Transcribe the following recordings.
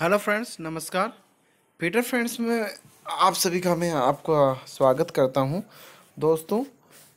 hello friends नमस्कार Peter friends में आप सभी का मैं आपका स्वागत करता हूं दोस्तों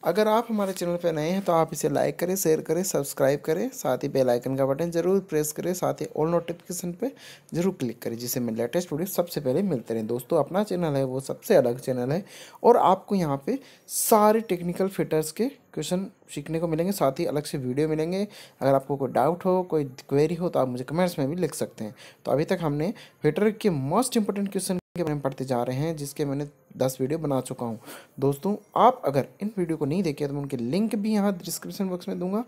अगर आप हमारे चैनल पर नए हैं तो आप इसे लाइक करें शेयर करें सब्सक्राइब करें साथ ही बेल आइकन का बटन जरूर प्रेस करें साथ ही ऑल नोटिफिकेशन पे जरूर क्लिक करें जिससे मैं लेटेस्ट वीडियो सबसे पहले मिलते रहें दोस्तों अपना चैनल है वो सबसे अलग चैनल है और आपको यहाँ पे सारे टेक्निकल फिटर्स के क्वेश्चन सीखने को मिलेंगे साथ ही अलग से वीडियो मिलेंगे अगर आपको कोई डाउट हो कोई क्वेरी हो तो आप मुझे कमेंट्स में भी लिख सकते हैं तो अभी तक हमने फिटर के मोस्ट इंपॉर्टेंट क्वेश्चन के बारे में पढ़ते जा रहे हैं जिसके मैंने दस वीडियो बना चुका हूँ दोस्तों आप अगर इन वीडियो को नहीं देखे तो मैं उनके लिंक भी यहाँ डिस्क्रिप्शन बॉक्स में दूंगा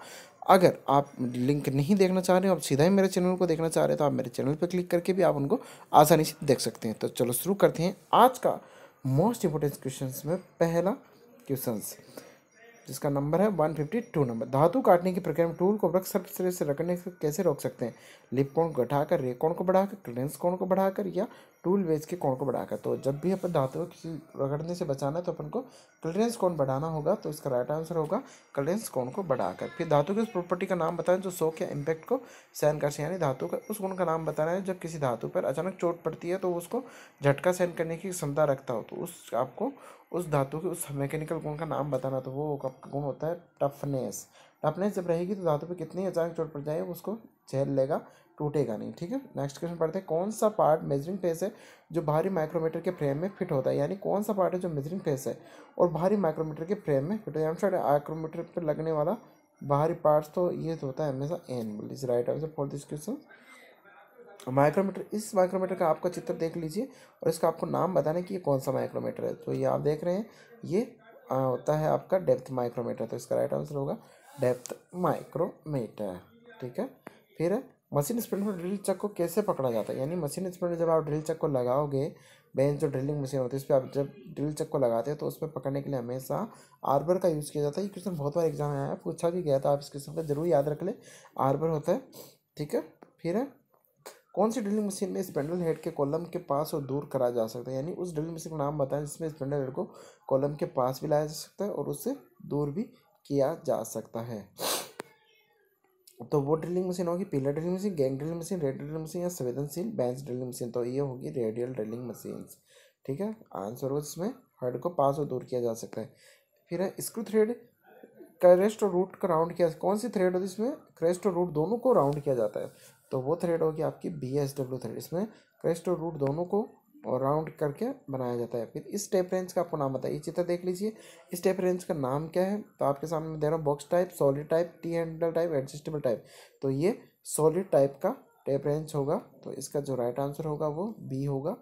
अगर आप लिंक नहीं देखना चाह रहे हो आप सीधा ही मेरे चैनल को देखना चाह रहे हो तो आप मेरे चैनल पर क्लिक करके भी आप उनको आसानी से देख सकते हैं तो चलो शुरू करते हैं आज का मोस्ट इंपॉर्टेंट क्वेश्चन में पहला क्वेश्चन जिसका नंबर है वन फिफ्टी टू नंबर धातु काटने की प्रक्रिया में टूल को वृक्ष सर्फे से रखने से कैसे रोक सकते हैं लिप कोण को घटाकर रे कोण को बढ़ाकर क्लेंस कोण को बढ़ाकर या टूल वेज के कोण को बढ़ाकर तो जब भी अपन धातु को किसी रगड़ने से बचाना है तो अपन को क्लेंस कोण बढ़ाना होगा तो इसका राइट आंसर होगा क्लेंस कोण को बढ़ाकर फिर धातु की उस प्रॉपर्टी का नाम बताएं जो शोक या इम्पैक्ट को सहन कर यानी धातु का उस गुण का नाम बताना है जब किसी धातु पर अचानक चोट पड़ती है तो उसको झटका सहन करने की क्षमता रखता हो तो उस आपको उस धातु के उस मैकेनिकल गुण का नाम बताना तो वो गुण होता है टफनेस टफनेस जब रहेगी तो धातु पे कितनी अचानक चोट पड़ जाएगी उसको झेल लेगा टूटेगा नहीं ठीक है नेक्स्ट क्वेश्चन पढ़ते हैं कौन सा पार्ट मेजरिंग फेस है जो भारी माइक्रोमीटर के फ्रेम में फिट होता है यानी कौन सा पार्ट है जो मेजरिंग फेस है और भारी माइक्रोमीटर के फ्रेम में फिट होता है माइक्रोमीटर पर लगने वाला बाहरी पार्ट्स तो ये तो होता है हमेशा an is right answer for this question micrometer इस माइक्रोमीटर का आपका चित्र देख लीजिए और इसका आपको नाम बताना है कि ये कौन सा माइक्रोमीटर है तो ये आप देख रहे हैं ये आ, होता है आपका डेप्थ माइक्रोमीटर तो इसका राइट आंसर होगा डेप्थ माइक्रोमीटर ठीक है फिर मशीन स्प्रिंट में ड्रिल चक को कैसे पकड़ा जाता है यानी मशीन स्प्रिंट जब आप ड्रिल चक को लगाओगे बेंच जो ड्रिलिंग मशीन होती है उस पर आप जब ड्रिल चक को लगाते हैं तो उस पर पकड़ने के लिए हमेशा आर्बर का यूज़ किया जाता है ये क्वेश्चन बहुत बार एग्जाम में आया पूछा भी गया था आप इस क्वेश्चन का जरूर याद रख लें आर्बर होता है ठीक है फिर है कौन सी ड्रिलिंग मशीन में स्पेंडल हेड के कॉलम के पास और दूर करा जा सकता है यानी उस ड्रिलिंग मशीन का नाम बताएं जिसमें स्पेंडल हेड को कॉलम के पास भी लाया जा सकता है और उससे दूर भी किया जा सकता है तो वो ड्रिलिंग मशीन होगी पीला drilling machine gang drilling machine रेड ड्रिलिंग मशीन या संवेदनशील बैंस ड्रिलिंग मशीन तो ये होगी रेडियल ड्रिलिंग मशीन ठीक है आंसर हो इसमें हेड को पास और दूर किया जा सकता है फिर है स्क्रू थ्रेड क्रेस्ट और रूट का राउंड किया कौन सी थ्रेड होती है इसमें क्रेस्ट और रूट दोनों को राउंड किया जाता है तो वो थ्रेड होगी आपकी बी एस डब्ल्यू थ्रेड इसमें क्रेस्ट और रूट दोनों को और राउंड करके बनाया जाता है फिर इस टेप रेंज का आपको नाम बताइए चित्र देख लीजिए इस टेप रेंज का नाम क्या है तो आपके सामने दे रहा हूँ box type solid type T handle type adjustable type तो ये सॉलिड टाइप का टेप रेंज होगा तो इसका जो राइट आंसर होगा वो बी होगा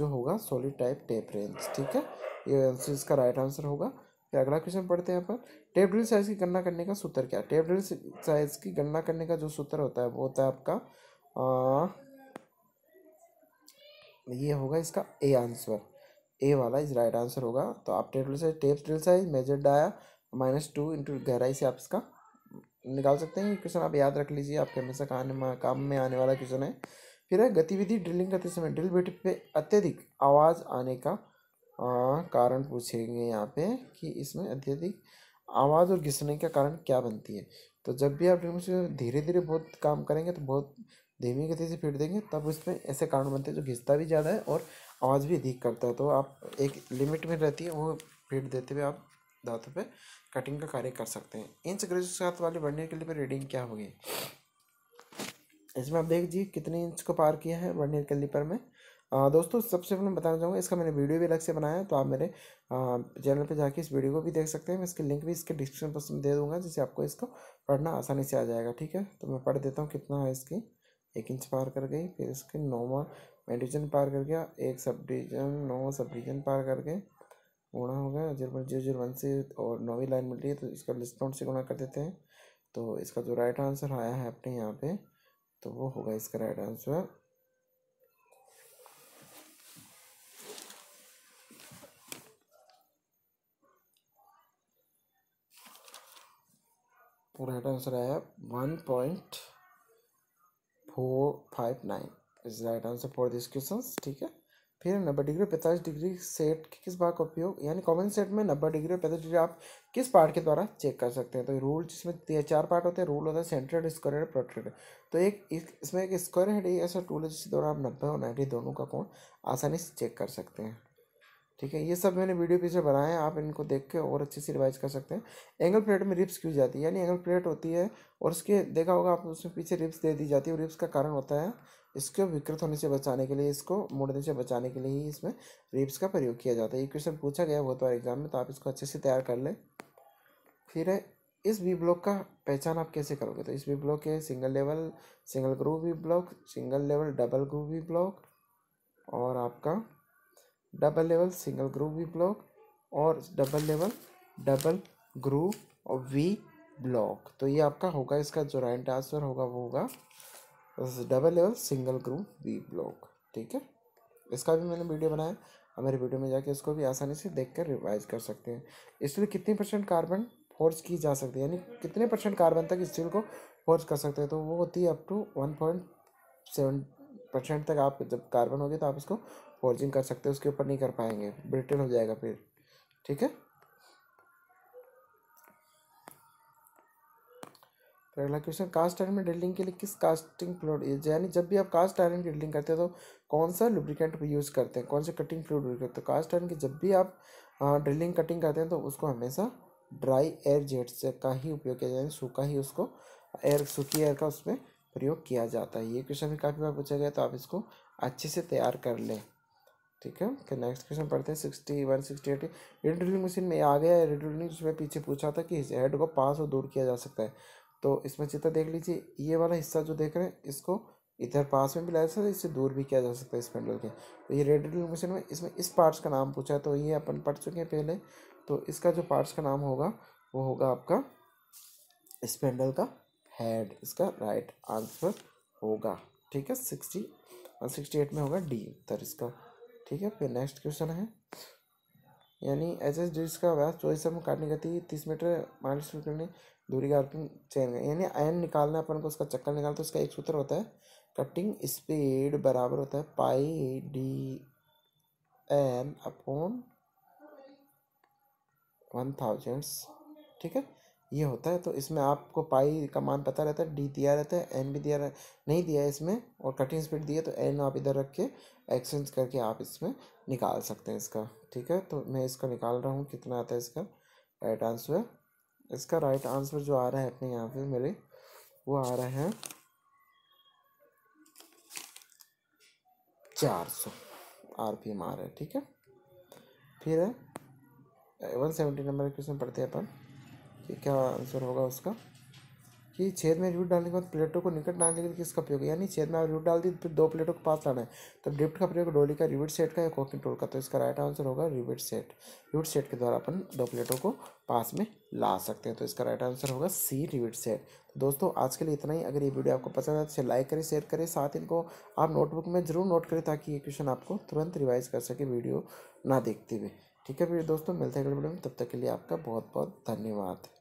जो होगा सॉलिड टाइप टेप रेंज ठीक है ये आंसर इसका राइट आंसर होगा फिर अगला क्वेश्चन पढ़ते हैं यहाँ पर टेप ड्रिल साइज की गणना करने का सूत्र क्या टेप ड्रिल साइज की गणना करने का जो सूत्र होता है वो होता है आपका आ, ये होगा इसका ए आंसर ए वाला इज राइट आंसर होगा तो आप tap drill size tap drill size major dia minus two into गहराई से आप इसका निकाल सकते हैं ये क्वेश्चन आप याद रख लीजिए आपके हमेशा काम में आने वाला क्वेश्चन है फिर है गतिविधि ड्रिलिंग करते समय ड्रिल बिट पे अत्यधिक आवाज़ आने का कारण पूछेंगे यहाँ पे कि इसमें अत्यधिक आवाज़ और घिसने का कारण क्या बनती है तो जब भी आप धीरे धीरे बहुत काम करेंगे तो बहुत धीमी गति से फिट देंगे तब उसमें ऐसे कारण बनते हैं जो घिसता भी ज़्यादा है और आवाज़ भी अधिक करता है तो आप एक लिमिट में रहती है वो फीट देते हुए आप दांतों पे कटिंग का कार्य कर सकते हैं इंच के साथ वाले बढ़ने के लिए रीडिंग क्या होगी इसमें आप देख जी कितने इंच को पार किया है वर्नियर कैलिपर में दोस्तों सबसे पहले बताना चाहूँगा इसका मैंने वीडियो भी अलग से बनाया है तो आप मेरे चैनल पे जाके इस वीडियो को भी देख सकते हैं मैं इसके लिंक भी इसके डिस्क्रिप्शन बॉक्स में दे दूँगा जिससे आपको इसको पढ़ना आसानी से आ जाएगा ठीक है तो मैं पढ़ देता हूँ कितना है इसकी एक इंच पार कर गई फिर इसके नौवा मैं डिवीजन पार कर गया एक सब डिवीजन नौवा सब डिवीजन पार करके गुणा हो गया zero point zero zero one से और नौवीं लाइन मिल रही है तो इसका डिस्काउंट से गुणा कर देते हैं तो इसका जो राइट आंसर आया है अपने यहाँ पे तो वो होगा इसका राइट आंसर तो राइट आंसर है one point four five nine is right answer for this question ठीक है फिर नब्बे डिग्री और पैंतालीस डिग्री सेट की किस भाग का उपयोग यानी कॉमन सेट में नब्बे डिग्री और पैंतालीस डिग्री आप किस पार्ट के द्वारा चेक कर सकते हैं तो रूल जिसमें चार पार्ट होते हैं रूल होता है सेंट्रेड स्क्वायर हेड तो एक इसमें एक स्क्वायर हेड ऐसा टूल है जिसके द्वारा आप नब्बे और नाइन्टी दोनों का कोण आसानी से चेक कर सकते हैं ठीक है ये सब मैंने वीडियो पीछे बनाए हैं आप इनको देख के और अच्छे से रिवाइज कर सकते हैं एंगल प्लेट में रिप्स क्यों जाती है यानी एंगल प्लेट होती है और उसके देखा होगा आप उसमें पीछे रिप्स दे दी जाती है और रिप्स का कारण होता है इसको विकृत होने से बचाने के लिए इसको मुड़ने से बचाने के लिए ही इसमें रिप्स का प्रयोग किया जाता है ये क्वेश्चन पूछा गया बहुत बार एग्जाम में तो आप इसको अच्छे से तैयार कर लें फिर इस वी ब्लॉक का पहचान आप कैसे करोगे तो इस वी ब्लॉक के single level single groove V block single level double groove V block और आपका double level single groove V block और डबल लेवल डबल ग्रू और वी ब्लॉक तो ये आपका होगा इसका जो राइट आंसर होगा वो होगा double level single groove V block ठीक है इसका भी मैंने वीडियो बनाया और मेरे वीडियो में जाके इसको भी आसानी से देख कर रिवाइज कर सकते हैं इसलिए कितनी परसेंट कार्बन फोर्स की जा सकती है यानी कितने परसेंट कार्बन तक स्टील को फोर्स कर सकते हैं तो वो होती है up to one point seven percent तक आप जब कार्बन होगी तो आप इसको फोर्जिंग कर सकते हो उसके ऊपर नहीं कर पाएंगे ब्रिटेन हो जाएगा फिर ठीक है अगला क्वेश्चन कास्ट आयरन में ड्रिलिंग के लिए किस कास्टिंग फ्लूड यानी जब भी आप कास्ट आयरन की ड्रिलिंग करते हो तो कौन सा लुब्रिकेंट यूज़ करते हैं कौन सा कटिंग फ्लूड यूज करते हो कास्ट आयरन की जब भी आप ड्रिलिंग कटिंग करते हैं तो उसको हमेशा ड्राई एयर जेट से का ही उपयोग किया जाए सूखा ही उसको एयर सूखी एयर का उसमें प्रयोग किया जाता है ये क्वेश्चन भी काफ़ी बार पूछा गया तो आप इसको अच्छे से तैयार कर लें ठीक है तो नेक्स्ट क्वेश्चन पढ़ते हैं sixty one sixty eight red drilling machine में आ गया है रेड ड्रिलिंग जिसमें पीछे पूछा था कि हेड को पास और दूर किया जा सकता है तो इसमें चित्र देख लीजिए ये वाला हिस्सा जो देख रहे हैं इसको इधर पास में भी ला सकता है इससे दूर भी किया जा सकता है इस पेंडल के तो ये रेड ड्रिलिंग मशीन में इसमें इस पार्ट्स का नाम पूछा है तो ये अपन पढ़ चुके हैं पहले तो इसका जो पार्ट्स का नाम होगा वो होगा आपका स्पेंडल का हैड इसका राइट आंसर होगा ठीक है सिक्सटी सिक्सटी एट में होगा डी उत्तर इसका ठीक है फिर नेक्स्ट क्वेश्चन है यानी एच एस डी का व्यास चौबीस में काटने गति तीस मीटर माइनस करने दूरी का चेन यानी आयन निकालना अपन को उसका चक्कर निकालना तो उसका एक सूत्र होता है कटिंग स्पीड बराबर होता है pi D N upon one thousands ठीक है ये होता है तो इसमें आपको पाई का मान पता रहता है डी दिया रहता है एन भी दिया नहीं दिया है इसमें और कटिंग स्पीड दिया तो एन आप इधर रख के एक्सचेंज करके आप इसमें निकाल सकते हैं इसका ठीक है तो मैं इसका निकाल रहा हूँ कितना आता है इसका राइट आंसर इसका राइट आंसर जो आ रहा है अपने यहाँ पे मेरे वो आ रहा है चार सौ आर पी एम आ रहा है ठीक है फिर वन सेवेंटी नंबर क्वेश्चन पढ़ते हैं अपन कि क्या आंसर होगा उसका कि छेद में रूट डालने के बाद प्लेटों को निकट लाने के लिए किसका प्रयोग यानी छेद में आप रूट डाल दी फिर दो प्लेटों को पास लाना है तो ड्रिफ्ट का प्रयोग डोली का रिविट सेट का या कॉकिंग टोल का तो इसका राइट आंसर होगा रिविट सेट रिविट सेट के द्वारा अपन दो प्लेटों को पास में ला सकते हैं तो इसका राइट आंसर होगा सी रिविट सेट तो दोस्तों आज के लिए इतना ही अगर ये वीडियो आपको पसंद आए तो इसे लाइक करें शेयर करें साथ इनको आप नोटबुक में जरूर नोट करें ताकि ये क्वेश्चन आपको तुरंत रिवाइज कर सके वीडियो ना देखते हुए ठीक है फिर दोस्तों मिलते हैं अगले वीडियो में तब तक के लिए आपका बहुत बहुत धन्यवाद